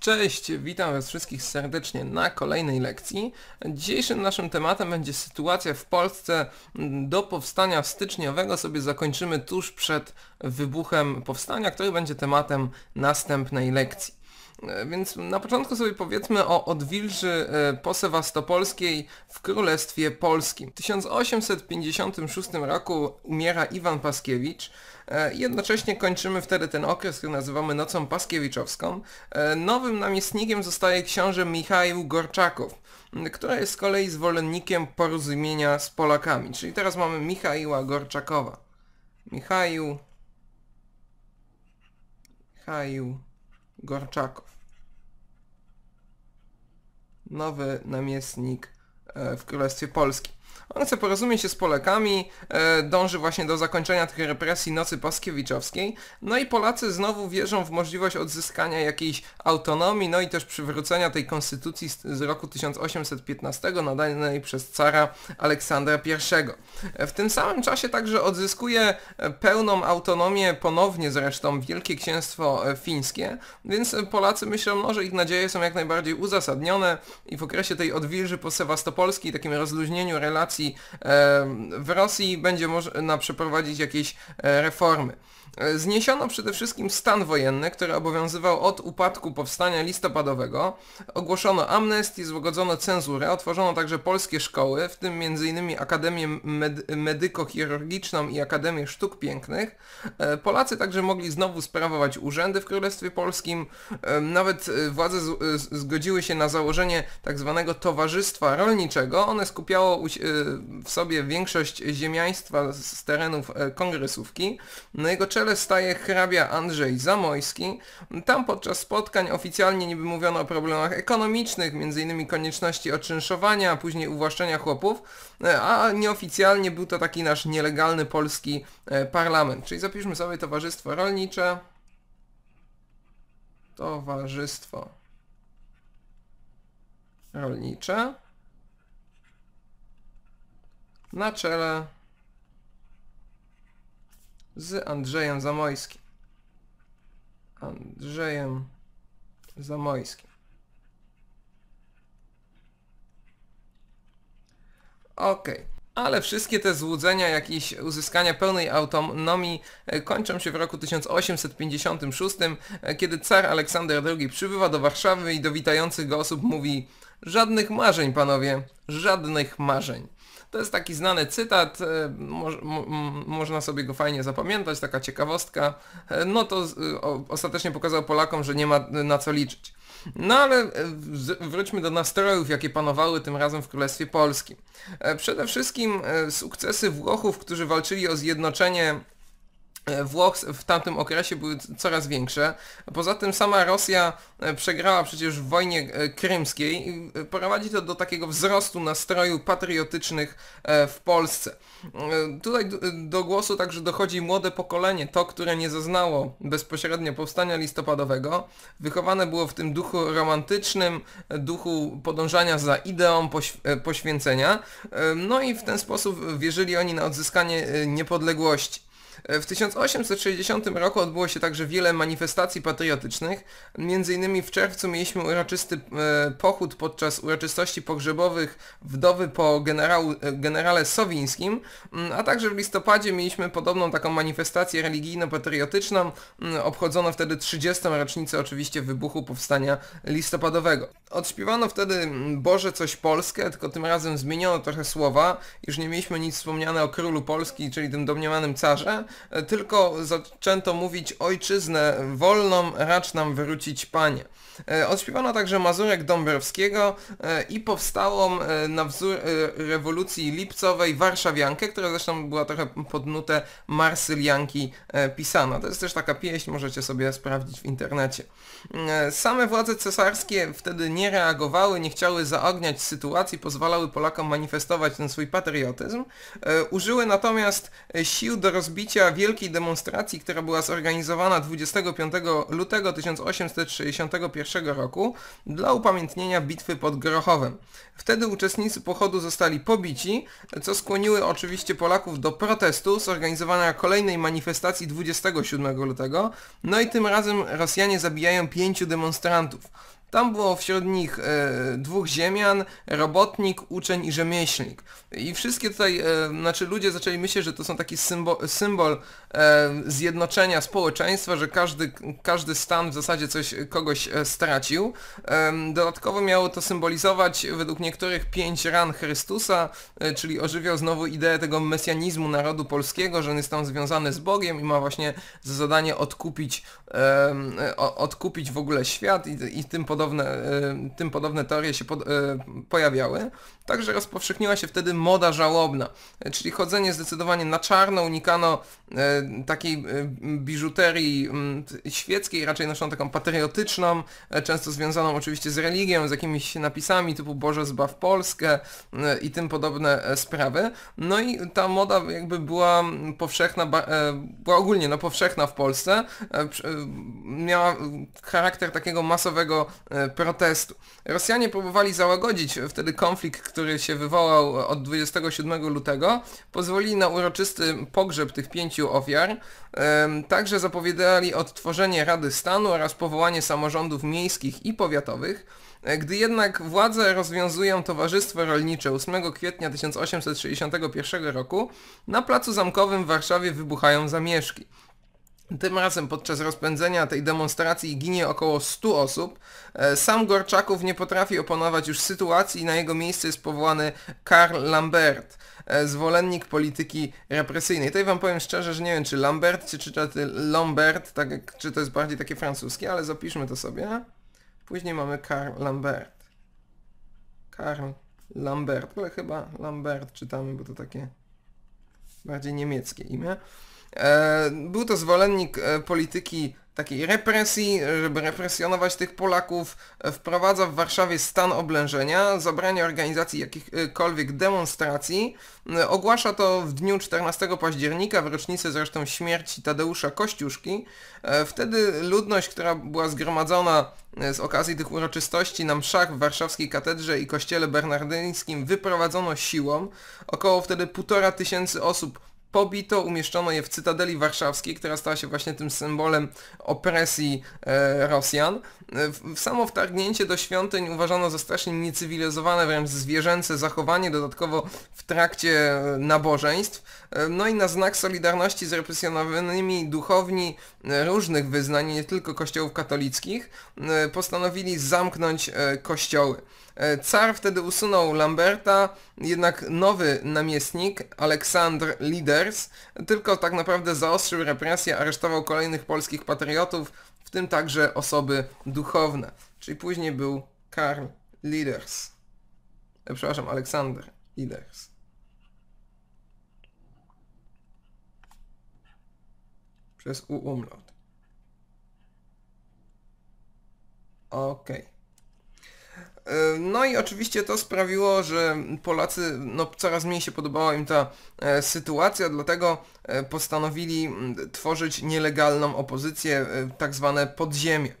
Cześć, witam Was wszystkich serdecznie na kolejnej lekcji. Dzisiejszym naszym tematem będzie sytuacja w Polsce do powstania styczniowego. Sobie zakończymy tuż przed wybuchem powstania, który będzie tematem następnej lekcji. E, więc na początku sobie powiedzmy o odwilży e, Sewastopolskiej w Królestwie Polskim. W 1856 roku umiera Iwan Paskiewicz. E, jednocześnie kończymy wtedy ten okres, który nazywamy Nocą Paskiewiczowską. Nowym namiestnikiem zostaje książę Michał Gorczakow, która jest z kolei zwolennikiem porozumienia z Polakami. Czyli teraz mamy Michała Gorczakowa. Michał... Michał... Gorczakow. Nowy namiestnik e, w Królestwie Polskim. On chce porozumieć się z Polakami, e, dąży właśnie do zakończenia tych represji nocy paskiewiczowskiej. No i Polacy znowu wierzą w możliwość odzyskania jakiejś autonomii, no i też przywrócenia tej konstytucji z roku 1815 nadanej przez cara Aleksandra I. E, w tym samym czasie także odzyskuje e, pełną autonomię ponownie zresztą Wielkie Księstwo Fińskie, więc Polacy myślą, no, że ich nadzieje są jak najbardziej uzasadnione i w okresie tej odwilży po Sewastopolskiej, takim rozluźnieniu relacji Rosji, w Rosji będzie można przeprowadzić jakieś e, reformy. E, zniesiono przede wszystkim stan wojenny, który obowiązywał od upadku powstania listopadowego. Ogłoszono amnestię, złagodzono cenzurę, otworzono także polskie szkoły, w tym m.in. Akademię Medyko-Chirurgiczną i Akademię Sztuk Pięknych. E, Polacy także mogli znowu sprawować urzędy w Królestwie Polskim. E, nawet władze zgodziły się na założenie tzw. Tak towarzystwa Rolniczego. One skupiało w sobie większość ziemiaństwa z terenów kongresówki. No jego czele staje hrabia Andrzej Zamojski. Tam podczas spotkań oficjalnie niby mówiono o problemach ekonomicznych, m.in. konieczności oczynszowania, później uwłaszczenia chłopów, a nieoficjalnie był to taki nasz nielegalny polski e, parlament. Czyli zapiszmy sobie Towarzystwo Rolnicze. Towarzystwo Rolnicze. Na czele z Andrzejem Zamojskim. Andrzejem Zamojskim. Okej. Okay. Ale wszystkie te złudzenia jakieś uzyskania pełnej autonomii e, kończą się w roku 1856, e, kiedy car Aleksander II przybywa do Warszawy i do witających go osób mówi Żadnych marzeń, panowie, żadnych marzeń. To jest taki znany cytat, e, mo można sobie go fajnie zapamiętać, taka ciekawostka. E, no to ostatecznie pokazał Polakom, że nie ma na co liczyć. No ale e, wróćmy do nastrojów, jakie panowały tym razem w Królestwie Polskim. Przede wszystkim sukcesy Włochów, którzy walczyli o zjednoczenie E, Włoch w tamtym okresie były coraz większe. Poza tym sama Rosja e, przegrała przecież w wojnie e, krymskiej i prowadzi to do takiego wzrostu nastroju patriotycznych w Polsce. Tutaj do głosu także dochodzi młode pokolenie, to, które nie zaznało bezpośrednio powstania listopadowego. Wychowane było w tym duchu romantycznym, duchu podążania za ideą poświęcenia. No i w ten sposób wierzyli oni na odzyskanie niepodległości. W 1860 roku odbyło się także wiele manifestacji patriotycznych. Między innymi w czerwcu mieliśmy uroczysty e, pochód podczas uroczystości pogrzebowych wdowy po generału, e, generale Sowińskim, mm, a także w listopadzie mieliśmy podobną taką manifestację religijno-patriotyczną. Mm, obchodzono wtedy 30. rocznicę oczywiście wybuchu powstania listopadowego. Odśpiewano wtedy mm, Boże coś Polskę, tylko tym razem zmieniono trochę słowa. Już nie mieliśmy nic wspomniane o królu Polski, czyli tym domniemanym carze, E, tylko zaczęto mówić ojczyznę wolną, racz nam wrócić panie. E, odśpiewano także Mazurek Dąbrowskiego e, i powstałą na wzór rewolucji lipcowej warszawiankę, która zresztą była trochę pod nutę marsylianki pisana. To jest też taka pieśń, możecie sobie sprawdzić w internecie. Same władze cesarskie wtedy nie reagowały, nie chciały zaogniać sytuacji, pozwalały Polakom manifestować ten swój patriotyzm. Użyły natomiast sił do rozbicia wielkiej demonstracji, która była zorganizowana 25 lutego 1861 roku dla upamiętnienia bitwy pod Grochowem. Wtedy uczestnicy pochodu zostali pobici, co skłoniły oczywiście Polaków do protestu, zorganizowania kolejnej manifestacji 27 lutego, no i tym razem Rosjanie zabijają pięciu demonstrantów. Tam było wśród nich e, dwóch ziemian, robotnik, uczeń i rzemieślnik. I wszystkie tutaj, e, znaczy ludzie zaczęli myśleć, że to są taki symbol, symbol e, zjednoczenia społeczeństwa, że każdy, każdy stan w zasadzie coś kogoś e, stracił. E, dodatkowo miało to symbolizować według niektórych pięć ran Chrystusa, e, czyli ożywiał znowu ideę tego mesjanizmu narodu polskiego, że on jest tam związany z Bogiem i ma właśnie za zadanie odkupić, odkupić w ogóle świat i, i tym podobne podobne, y, tym podobne teorie się pod, y, pojawiały. Także rozpowszechniła się wtedy moda żałobna, czyli chodzenie zdecydowanie na czarno, unikano y, takiej biżuterii mm, świeckiej, raczej naszą taką patriotyczną, często związaną oczywiście z religią, z jakimiś napisami typu Boże zbaw Polskę i tym podobne sprawy. No i ta moda jakby była powszechna, była ogólnie no, powszechna w Polsce, miała charakter takiego masowego E, protestu. Rosjanie próbowali załagodzić wtedy konflikt, który się wywołał od 27 lutego. Pozwolili na uroczysty pogrzeb tych pięciu ofiar. E, także zapowiadali odtworzenie Rady Stanu oraz powołanie samorządów miejskich i powiatowych. E, gdy jednak władze rozwiązują Towarzystwo Rolnicze 8 kwietnia 1861 roku, na Placu Zamkowym w Warszawie wybuchają zamieszki. Tym razem podczas rozpędzenia tej demonstracji ginie około 100 osób. E, sam Gorczaków nie potrafi opanować już sytuacji i na jego miejsce jest powołany Karl Lambert, e, zwolennik polityki represyjnej. Tutaj wam powiem szczerze, że nie wiem czy Lambert, czy czyta Lambert, tak, czy to jest bardziej takie francuskie, ale zapiszmy to sobie. Później mamy Karl Lambert. Karl Lambert, ale chyba Lambert czytamy, bo to takie bardziej niemieckie imię. E, był to zwolennik e, polityki takiej represji, żeby represjonować tych Polaków, e, wprowadza w Warszawie stan oblężenia, zabrania organizacji jakichkolwiek demonstracji. Ogłasza to w dniu 14 października, w rocznicę zresztą śmierci Tadeusza Kościuszki. Wtedy ludność, która była zgromadzona z okazji tych uroczystości na mszach w warszawskiej katedrze i kościele bernardyńskim wyprowadzono siłą. Około wtedy półtora tysięcy osób pobito, umieszczono je w Cytadeli Warszawskiej, która stała się właśnie tym symbolem opresji e, Rosjan samo wtargnięcie do świątyń uważano za strasznie niecywilizowane, wręcz zwierzęce zachowanie, dodatkowo w trakcie e, nabożeństw. E, no i na znak solidarności z represjonowanymi duchowni e, różnych wyznań, nie tylko kościołów katolickich, postanowili zamknąć kościoły. Car wtedy usunął Lamberta, jednak nowy namiestnik, Aleksandr Liders, tylko tak naprawdę zaostrzył represję, aresztował kolejnych polskich patriotów, w tym także osoby duchowne. Czyli później był Karl Leaders E, przepraszam, Aleksander Leaders Przez U umlaut. Okej. Okay. E, no i oczywiście to sprawiło, że Polacy, no coraz mniej się podobała im ta e, sytuacja, dlatego e, postanowili mm, tworzyć nielegalną opozycję, e, tak zwane podziemie.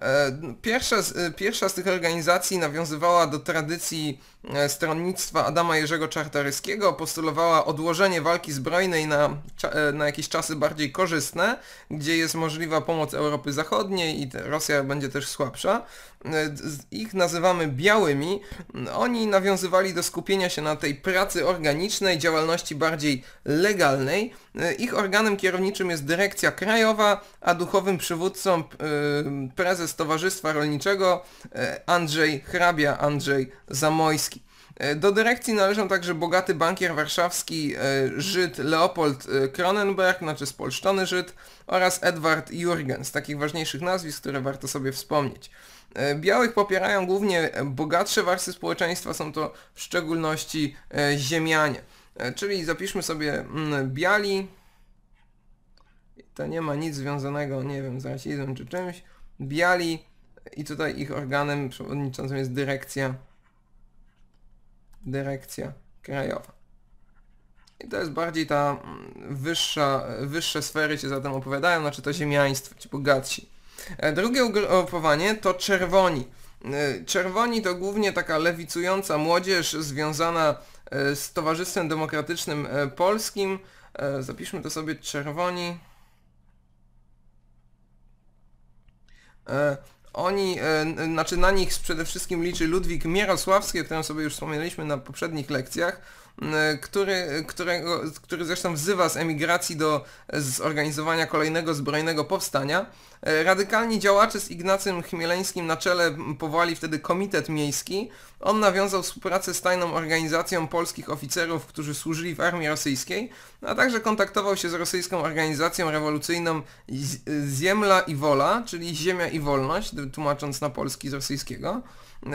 E, pierwsza z, e, pierwsza z tych organizacji nawiązywała do tradycji e, stronnictwa Adama Jerzego Czartoryskiego, postulowała odłożenie walki zbrojnej na, na jakieś czasy bardziej korzystne, gdzie jest możliwa pomoc Europy Zachodniej i Rosja będzie też słabsza. Ich nazywamy białymi. Oni nawiązywali do skupienia się na tej pracy organicznej, działalności bardziej legalnej, ich organem kierowniczym jest dyrekcja krajowa, a duchowym przywódcą e, prezes Towarzystwa Rolniczego e, Andrzej Hrabia, Andrzej Zamojski. E, do dyrekcji należą także bogaty bankier warszawski Żyd Leopold Kronenberg, znaczy spolszczony Żyd, oraz Edward Jurgen, z takich ważniejszych nazwisk, które warto sobie wspomnieć. Białych popierają głównie bogatsze warstwy społeczeństwa, są to w szczególności ziemianie. E, czyli zapiszmy sobie mm, biali. To nie ma nic związanego, nie wiem, z rasizmem czy czymś. Biali i tutaj ich organem przewodniczącym jest dyrekcja dyrekcja krajowa. I to jest bardziej ta mm, wyższa, wyższe sfery się zatem opowiadają, znaczy to ziemiaństwo, ci bogatsi. E, drugie ugrupowanie to czerwoni. E, czerwoni to głównie taka lewicująca młodzież związana E, z Towarzystwem Demokratycznym e, Polskim. E, zapiszmy to sobie czerwoni. Oni, znaczy na nich przede wszystkim liczy Ludwik Mierosławski, o którym sobie już wspominaliśmy na poprzednich lekcjach. E, który, którego, który zresztą wzywa z emigracji do zorganizowania kolejnego zbrojnego powstania. E, radykalni działacze z Ignacym Chmieleńskim na czele powołali wtedy Komitet Miejski. On nawiązał współpracę z tajną organizacją polskich oficerów, którzy służyli w armii rosyjskiej, a także kontaktował się z rosyjską organizacją rewolucyjną Ziemla i Wola, czyli Ziemia i Wolność, tłumacząc na polski z rosyjskiego.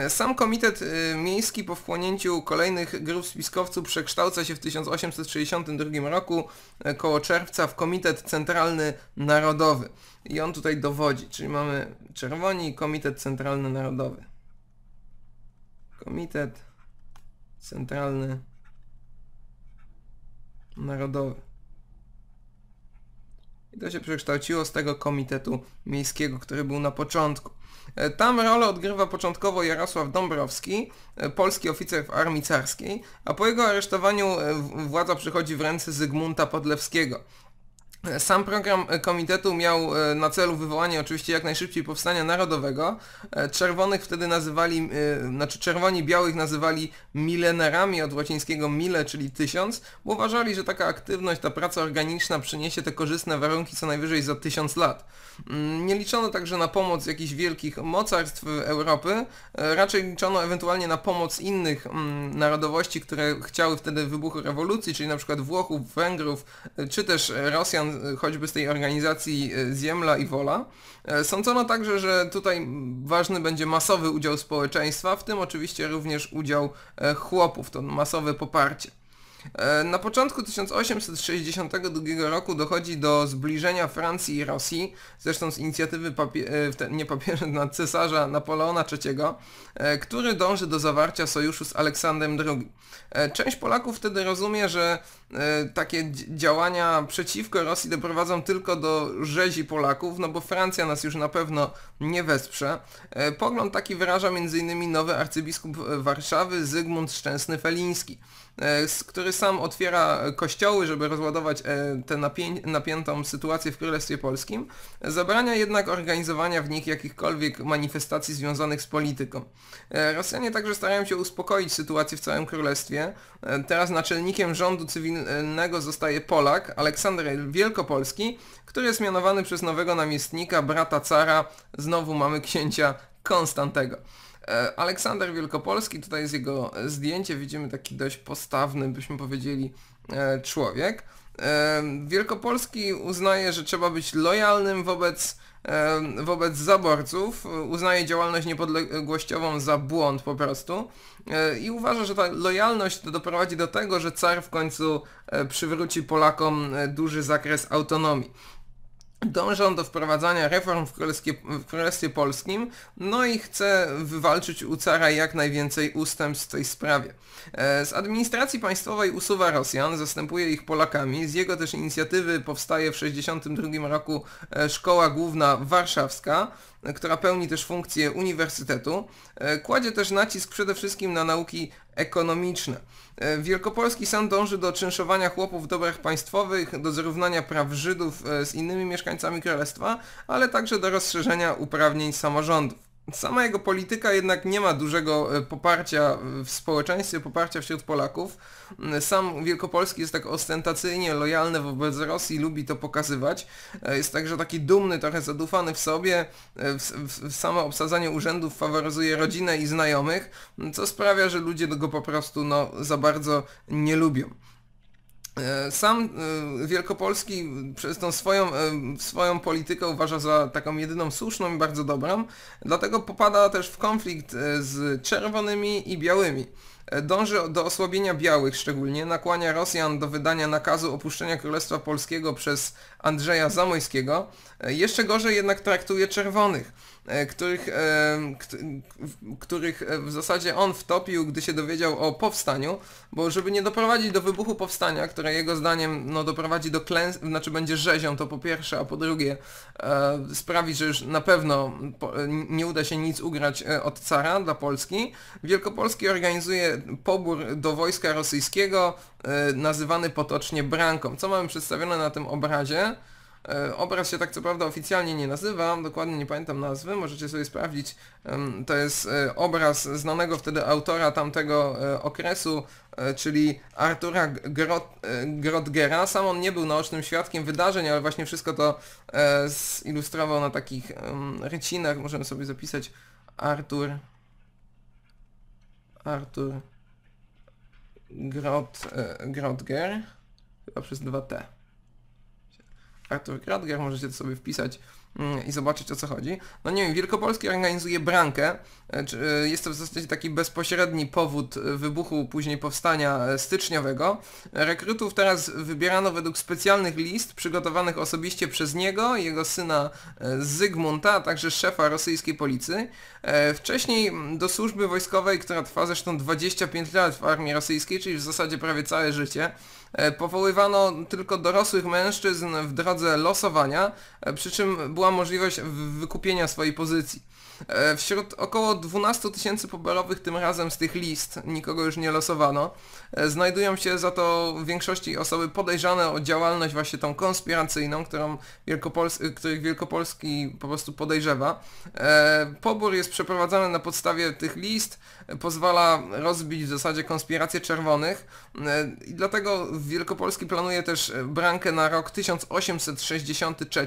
Sam komitet y, miejski po wchłonięciu kolejnych grup spiskowców przekształca się w 1862 roku e, koło czerwca w Komitet Centralny Narodowy. I on tutaj dowodzi, czyli mamy czerwoni Komitet Centralny Narodowy. Komitet Centralny Narodowy i to się przekształciło z tego komitetu miejskiego, który był na początku. E, tam rolę odgrywa początkowo Jarosław Dąbrowski, e, polski oficer w armii carskiej, a po jego aresztowaniu e, władza przychodzi w ręce Zygmunta Podlewskiego. Sam program e, komitetu miał e, na celu wywołanie oczywiście jak najszybciej powstania narodowego. E, czerwonych wtedy nazywali, znaczy czerwoni białych nazywali milenerami od łacińskiego mile, czyli tysiąc, bo uważali, że taka aktywność, ta praca organiczna przyniesie te korzystne warunki co najwyżej za tysiąc lat. Mm, nie liczono także na pomoc jakichś wielkich mocarstw Europy, raczej liczono ewentualnie na pomoc innych mm, narodowości, które chciały wtedy wybuchu rewolucji, czyli na przykład Włochów, Węgrów, czy też Rosjan choćby z tej organizacji e, Ziemla i Wola, e, sądzono także, że tutaj ważny będzie masowy udział społeczeństwa, w tym oczywiście również udział e, chłopów, to masowe poparcie. E, na początku 1862 roku dochodzi do zbliżenia Francji i Rosji, zresztą z inicjatywy papie e, nie papieża, na cesarza Napoleona III, e, który dąży do zawarcia sojuszu z Aleksandrem II. Część Polaków wtedy rozumie, że takie działania przeciwko Rosji doprowadzą tylko do rzezi Polaków, no bo Francja nas już na pewno nie wesprze. Pogląd taki wyraża m.in. nowy arcybiskup Warszawy Zygmunt Szczęsny Feliński. E, który sam otwiera e, kościoły, żeby rozładować e, tę napiętą sytuację w Królestwie Polskim, zabrania jednak organizowania w nich jakichkolwiek manifestacji związanych z polityką. Rosjanie także starają się uspokoić sytuację w całym Królestwie. Teraz naczelnikiem rządu cywilnego zostaje Polak, Aleksander Wielkopolski, który jest mianowany przez nowego namiestnika, brata cara, znowu mamy księcia Konstantego. E, Aleksander Wielkopolski, tutaj jest jego e, zdjęcie, widzimy taki dość postawny, byśmy powiedzieli, e, człowiek. Wielkopolski uznaje, że trzeba być lojalnym wobec, wobec zaborców, uznaje działalność niepodległościową za błąd po prostu i uważa, że ta lojalność doprowadzi do tego, że car w końcu przywróci Polakom duży zakres autonomii dążą do wprowadzania reform w Królestwie, w Królestwie Polskim, no i chce wywalczyć u cara jak najwięcej ustępstw w tej sprawie. E, z administracji państwowej usuwa Rosjan, zastępuje ich Polakami, z jego też inicjatywy powstaje w 1962 roku e, Szkoła Główna Warszawska, która pełni też funkcję uniwersytetu, e, kładzie też nacisk przede wszystkim na nauki ekonomiczne. E, Wielkopolski sam dąży do czynszowania chłopów w dobrach państwowych, do zrównania praw Żydów e, z innymi mieszkańcami królestwa, ale także do rozszerzenia uprawnień samorządów sama jego polityka jednak nie ma dużego e, poparcia w społeczeństwie, poparcia wśród Polaków. Mm, sam Wielkopolski jest tak ostentacyjnie lojalny wobec Rosji, lubi to pokazywać. E, jest także taki dumny, trochę zadufany w sobie. E, w, samo obsadzanie urzędów faworyzuje rodzinę i znajomych, co sprawia, że ludzie go po prostu no, za bardzo nie lubią. E, sam e, Wielkopolski przez tą swoją, e, swoją politykę uważa za taką jedyną słuszną i bardzo dobrą, dlatego popada też w konflikt z czerwonymi i białymi. Dąży do osłabienia białych szczególnie, nakłania Rosjan do wydania nakazu opuszczenia Królestwa Polskiego przez Andrzeja Zamojskiego. E, jeszcze gorzej jednak traktuje czerwonych, e, których, e, których w zasadzie on wtopił, gdy się dowiedział o powstaniu, bo żeby nie doprowadzić do wybuchu powstania, które jego zdaniem no, doprowadzi do klęski, znaczy będzie rzezią, to po pierwsze, a po drugie sprawi, że już na pewno nie uda się nic ugrać od cara dla Polski, Wielkopolski organizuje pobór do wojska rosyjskiego, E, nazywany potocznie branką. Co mamy przedstawione na tym obrazie? E, obraz się tak co prawda oficjalnie nie nazywa, dokładnie nie pamiętam nazwy, możecie sobie sprawdzić. To jest e, obraz znanego wtedy autora tamtego okresu, czyli Artura Grotgera. Sam on nie był naocznym świadkiem wydarzeń, ale właśnie wszystko to zilustrował na takich rycinach. Możemy sobie zapisać Artur. Artur Grot, e, Grotger, chyba przez 2T. Artur Grotger, możecie to sobie wpisać Mm, i zobaczyć o co chodzi. No nie wiem, Wielkopolski organizuje brankę, e, e, jest to w zasadzie taki bezpośredni powód e, wybuchu później powstania styczniowego. Rekrutów teraz wybierano według specjalnych list przygotowanych osobiście przez niego, jego syna Zygmunta, a także szefa rosyjskiej policji. Wcześniej do służby wojskowej, która trwa zresztą 25 lat w armii rosyjskiej, czyli w zasadzie prawie całe życie, E, powoływano tylko dorosłych mężczyzn w drodze losowania, e, przy czym była możliwość wykupienia swojej pozycji. E, wśród około 12 tysięcy pobalowych tym razem z tych list, nikogo już nie losowano, znajdują się za to w większości osoby podejrzane o działalność właśnie tą konspiracyjną, którą Wielkopols których Wielkopolski po prostu podejrzewa. Pobór jest przeprowadzany na podstawie tych list, pozwala rozbić w zasadzie konspirację czerwonych i dlatego Wielkopolski planuje też e, brankę na rok 1863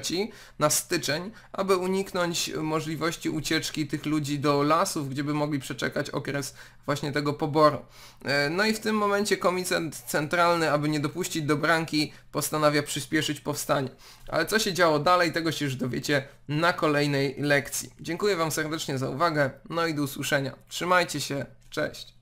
na styczeń, aby uniknąć e, możliwości ucieczki tych ludzi do lasów, gdzie by mogli przeczekać okres właśnie tego poboru. E, no i w tym momencie komitet centralny, aby nie dopuścić do branki, postanawia przyspieszyć powstanie. Ale co się działo dalej, tego się już dowiecie na kolejnej lekcji. Dziękuję Wam serdecznie za uwagę, no i do usłyszenia. Trzymajcie się, cześć!